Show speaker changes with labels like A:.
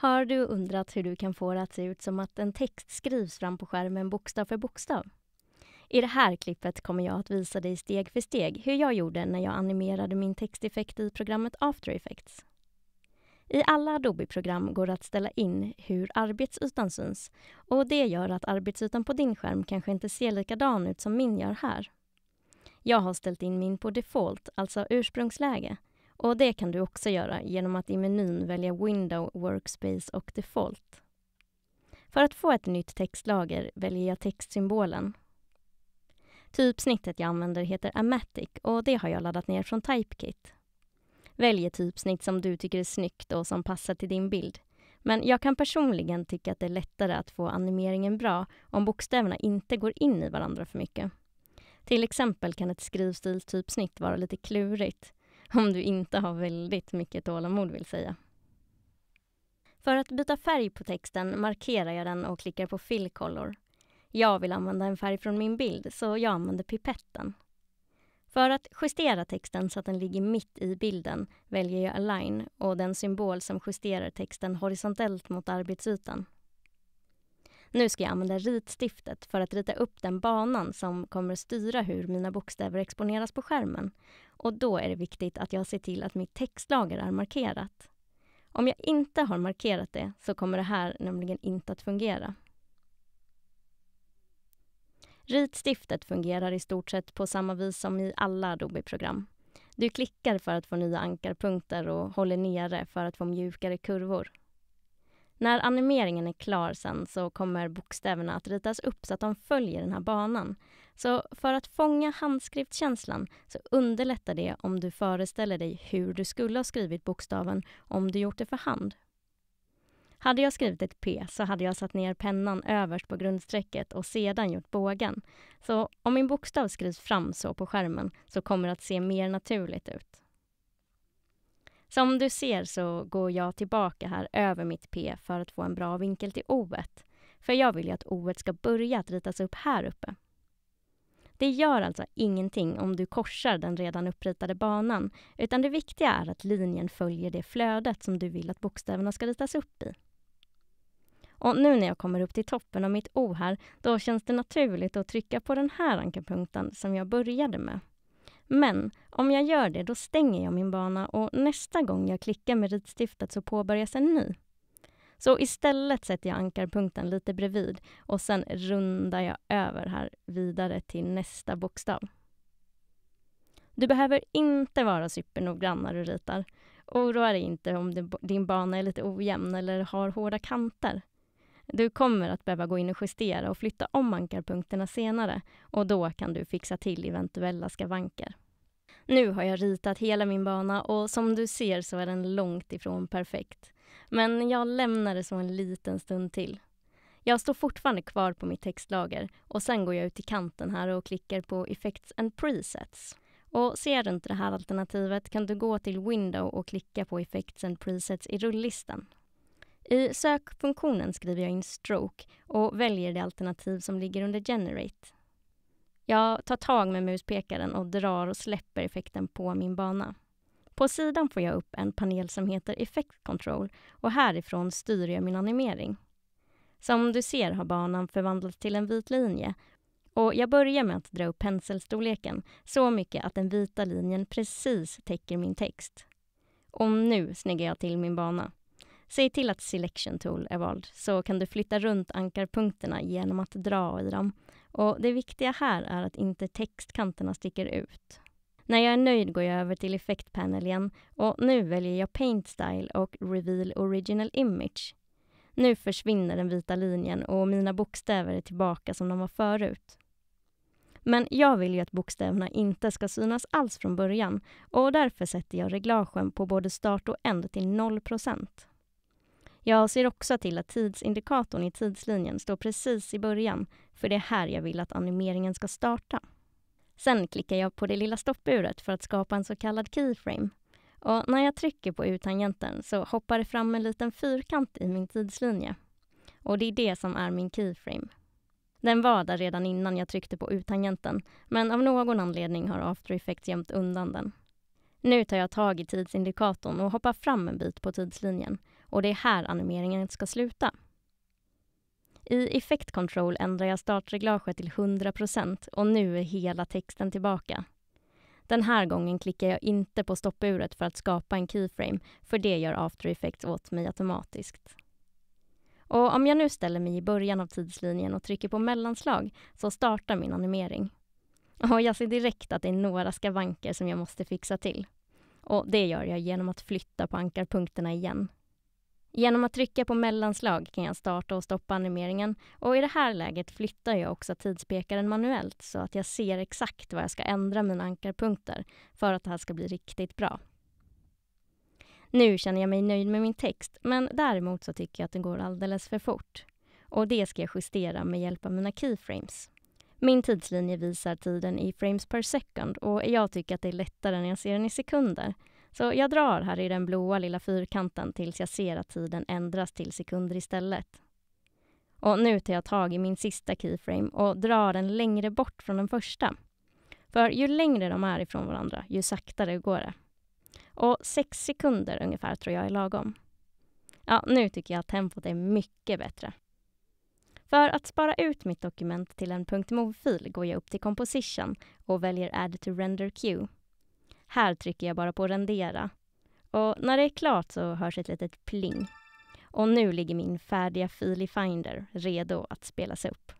A: Har du undrat hur du kan få det att se ut som att en text skrivs fram på skärmen bokstav för bokstav? I det här klippet kommer jag att visa dig steg för steg hur jag gjorde när jag animerade min texteffekt i programmet After Effects. I alla Adobe-program går det att ställa in hur arbetsytan syns och det gör att arbetsytan på din skärm kanske inte ser likadan ut som min gör här. Jag har ställt in min på default, alltså ursprungsläge, och det kan du också göra genom att i menyn välja Window, Workspace och Default. För att få ett nytt textlager väljer jag textsymbolen. Typsnittet jag använder heter Amatic och det har jag laddat ner från Typekit. Välj ett typsnitt som du tycker är snyggt och som passar till din bild. Men jag kan personligen tycka att det är lättare att få animeringen bra om bokstäverna inte går in i varandra för mycket. Till exempel kan ett skrivstilstypsnitt vara lite klurigt om du inte har väldigt mycket tålamod vill säga. För att byta färg på texten markerar jag den och klickar på Fill Color. Jag vill använda en färg från min bild så jag använder pipetten. För att justera texten så att den ligger mitt i bilden väljer jag Align och den symbol som justerar texten horisontellt mot arbetsytan. Nu ska jag använda ritstiftet för att rita upp den banan som kommer styra hur mina bokstäver exponeras på skärmen. Och då är det viktigt att jag ser till att mitt textlager är markerat. Om jag inte har markerat det så kommer det här nämligen inte att fungera. Ritstiftet fungerar i stort sett på samma vis som i alla Adobe-program. Du klickar för att få nya ankarpunkter och håller nere för att få mjukare kurvor. När animeringen är klar sen så kommer bokstäverna att ritas upp så att de följer den här banan. Så för att fånga handskriftskänslan så underlättar det om du föreställer dig hur du skulle ha skrivit bokstaven om du gjort det för hand. Hade jag skrivit ett P så hade jag satt ner pennan överst på grundstrecket och sedan gjort bågen. Så om min bokstav skrivs fram så på skärmen så kommer det att se mer naturligt ut. Som du ser så går jag tillbaka här över mitt P för att få en bra vinkel till O. -et. För jag vill ju att O ska börja att ritas upp här uppe. Det gör alltså ingenting om du korsar den redan uppritade banan utan det viktiga är att linjen följer det flödet som du vill att bokstäverna ska ritas upp i. Och nu när jag kommer upp till toppen av mitt O här, då känns det naturligt att trycka på den här ankarpunkten som jag började med. Men om jag gör det, då stänger jag min bana och nästa gång jag klickar med ritstiftet så påbörjas en ny. Så istället sätter jag ankarpunkten lite bredvid och sen rundar jag över här vidare till nästa bokstav. Du behöver inte vara supernoggrann när du ritar. Oroa dig inte om din bana är lite ojämn eller har hårda kanter. Du kommer att behöva gå in och justera och flytta om ankarpunkterna senare och då kan du fixa till eventuella skavanker. Nu har jag ritat hela min bana och som du ser så är den långt ifrån perfekt. Men jag lämnar det så en liten stund till. Jag står fortfarande kvar på mitt textlager och sen går jag ut till kanten här och klickar på Effects and Presets. Och ser du inte det här alternativet kan du gå till Window och klicka på Effects and Presets i rulllistan. I sökfunktionen skriver jag in stroke och väljer det alternativ som ligger under generate. Jag tar tag med muspekaren och drar och släpper effekten på min bana. På sidan får jag upp en panel som heter Effect Control och härifrån styr jag min animering. Som du ser har banan förvandlats till en vit linje och jag börjar med att dra upp penselstorleken så mycket att den vita linjen precis täcker min text. Och nu snyggar jag till min bana. Säg till att Selection Tool är vald så kan du flytta runt ankarpunkterna genom att dra i dem. Och Det viktiga här är att inte textkanterna sticker ut. När jag är nöjd går jag över till Effect Panel igen och nu väljer jag Paint Style och Reveal Original Image. Nu försvinner den vita linjen och mina bokstäver är tillbaka som de var förut. Men jag vill ju att bokstäverna inte ska synas alls från början och därför sätter jag reglagen på både start och änd till 0 jag ser också till att tidsindikatorn i tidslinjen står precis i början, för det är här jag vill att animeringen ska starta. Sen klickar jag på det lilla stoppuret för att skapa en så kallad keyframe. Och när jag trycker på U-tangenten så hoppar det fram en liten fyrkant i min tidslinje. Och det är det som är min keyframe. Den var där redan innan jag tryckte på U-tangenten, men av någon anledning har After Effects gömt undan den. Nu tar jag tag i tidsindikatorn och hoppar fram en bit på tidslinjen och det är här animeringen ska sluta. I Effect Control ändrar jag startreglaget till 100 och nu är hela texten tillbaka. Den här gången klickar jag inte på stoppuret för att skapa en keyframe, för det gör After Effects åt mig automatiskt. Och om jag nu ställer mig i början av tidslinjen och trycker på mellanslag så startar min animering. Och jag ser direkt att det är några skavanker som jag måste fixa till. Och det gör jag genom att flytta på ankarpunkterna igen. Genom att trycka på mellanslag kan jag starta och stoppa animeringen och i det här läget flyttar jag också tidspekaren manuellt så att jag ser exakt var jag ska ändra mina ankarpunkter för att det här ska bli riktigt bra. Nu känner jag mig nöjd med min text men däremot så tycker jag att den går alldeles för fort. Och det ska jag justera med hjälp av mina keyframes. Min tidslinje visar tiden i frames per second och jag tycker att det är lättare när jag ser den i sekunder så jag drar här i den blåa lilla fyrkanten tills jag ser att tiden ändras till sekunder istället. Och nu tar jag tag i min sista keyframe och drar den längre bort från den första. För ju längre de är ifrån varandra, ju saktare går det. Och sex sekunder ungefär tror jag är lagom. Ja, nu tycker jag att tempot är mycket bättre. För att spara ut mitt dokument till en .mov-fil går jag upp till Composition och väljer Add to Render Queue. Här trycker jag bara på rendera. Och när det är klart så hörs ett litet pling. Och nu ligger min färdiga fil i Finder redo att spelas upp.